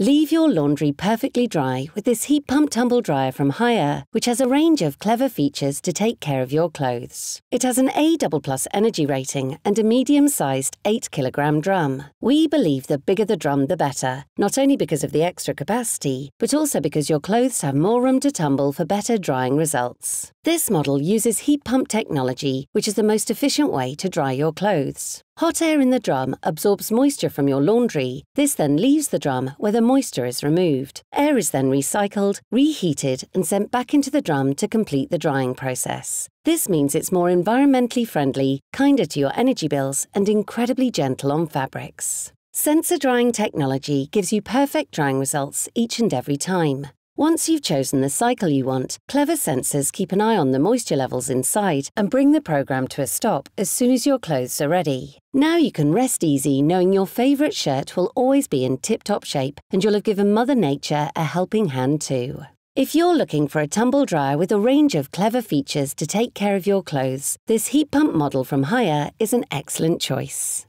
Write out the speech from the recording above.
Leave your laundry perfectly dry with this heat pump tumble dryer from Haier, which has a range of clever features to take care of your clothes. It has an A++ energy rating and a medium-sized 8kg drum. We believe the bigger the drum the better, not only because of the extra capacity, but also because your clothes have more room to tumble for better drying results. This model uses heat pump technology, which is the most efficient way to dry your clothes. Hot air in the drum absorbs moisture from your laundry. This then leaves the drum where the moisture is removed. Air is then recycled, reheated and sent back into the drum to complete the drying process. This means it's more environmentally friendly, kinder to your energy bills and incredibly gentle on fabrics. Sensor drying technology gives you perfect drying results each and every time. Once you've chosen the cycle you want, clever sensors keep an eye on the moisture levels inside and bring the program to a stop as soon as your clothes are ready. Now you can rest easy knowing your favourite shirt will always be in tip-top shape and you'll have given Mother Nature a helping hand too. If you're looking for a tumble dryer with a range of clever features to take care of your clothes, this heat pump model from Hire is an excellent choice.